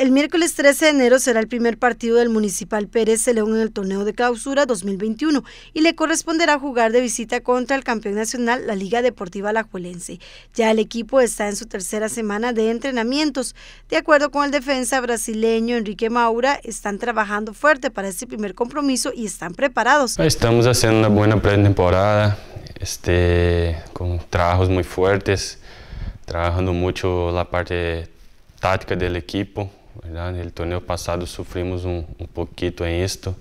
El miércoles 13 de enero será el primer partido del Municipal Pérez de León en el torneo de clausura 2021 y le corresponderá jugar de visita contra el campeón nacional, la Liga Deportiva Alajuelense. Ya el equipo está en su tercera semana de entrenamientos. De acuerdo con el defensa brasileño Enrique Maura, están trabajando fuerte para este primer compromiso y están preparados. Pues, estamos haciendo una buena pretemporada, este, con trabajos muy fuertes, trabajando mucho la parte táctica del equipo, ¿verdad? Né? torneio passado pasado sufrimos um pouquinho poquito en então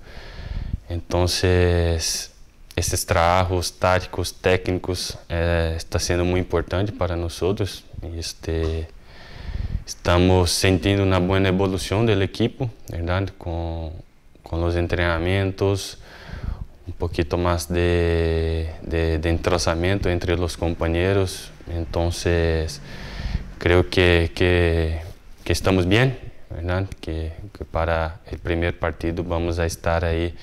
entonces esses trabalhos táticos, técnicos, eh, está sendo muito importante para nós. Este, estamos sentindo uma boa evolução do equipo, verdade? Com, com os treinamentos, um pouquinho mais de, de, de entrosamento entre os companheiros. Então, creio que, que, que estamos bem que, para el primer partido vamos a estar ahí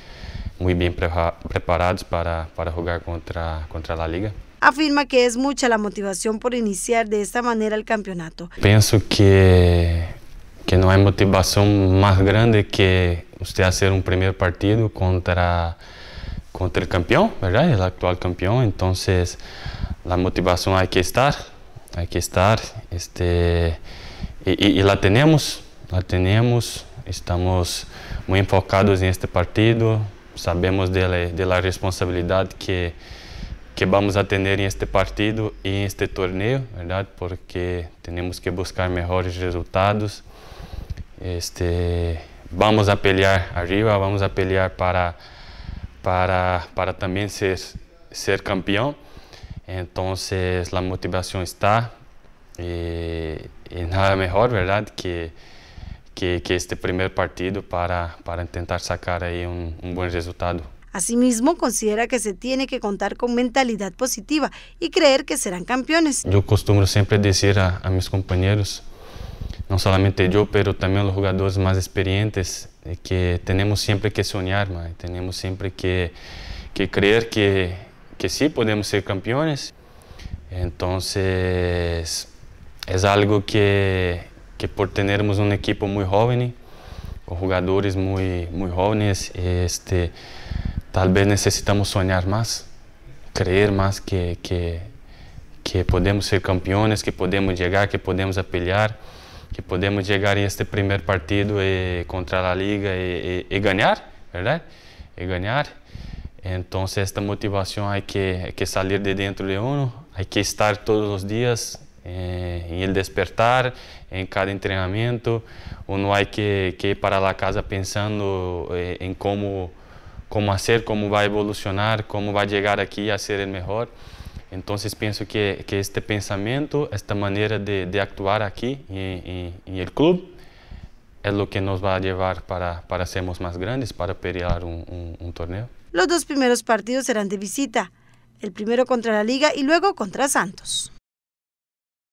muy bien preparados para, jugar contra, contra la liga. Afirma que es mucha la motivación por iniciar de esta manera el campeonato. Pienso que, que no hay motivación más grande que usted hacer un primer partido contra, contra el campeón, ¿verdad? El actual campeón, entonces la motivación hay que estar, hay que estar, este, y la tenemos, nós temos, estamos muito enfocados em este partido, sabemos de dela de que, que, vamos a em este partido e este torneio verdade Porque temos que buscar melhores resultados. Este, vamos a pelear arriba, vamos a pelear para, para, para também ser, ser então Entonces a motivação está e, eh, nada melhor verdade Que, que, este primer partido para, para intentar sacar ahí un, buen resultado. Asimismo, considera que se tiene que contar con mentalidad positiva y creer que serán campeones. Yo costumo siempre decir a, mis compañeros, no solamente yo, pero también los jugadores más experientes, eh, que tenemos siempre que soñar, man. tenemos siempre que, que creer que, que, sí podemos ser campeones. Entonces, es algo que, que por termos uma equipo muito jovem, com jogadores muito, muito jovens, este, talvez necessitamos sonhar mais, crer mais que, que, que podemos ser campeões, que podemos chegar, que podemos apelhar, que podemos chegar em este primeiro partido e, eh, contra a Liga e, e, e ganhar, verdade? E ganhar. Então, esta motivação é que, que sair de dentro de uno, é que estar todos os dias Eh, en el despertar, en cada entrenamiento, uno hay que, ir para la casa pensando eh, en cómo, hacer, cómo va a evolucionar, cómo va a llegar aquí a ser el mejor. Entonces pienso que, este pensamiento, esta manera de, actuar aquí en, el club, es lo que nos va a llevar para, para sermos más grandes, para pelear un, un torneo. Los dos primeros partidos serán de visita, el primero contra la Liga y luego contra Santos.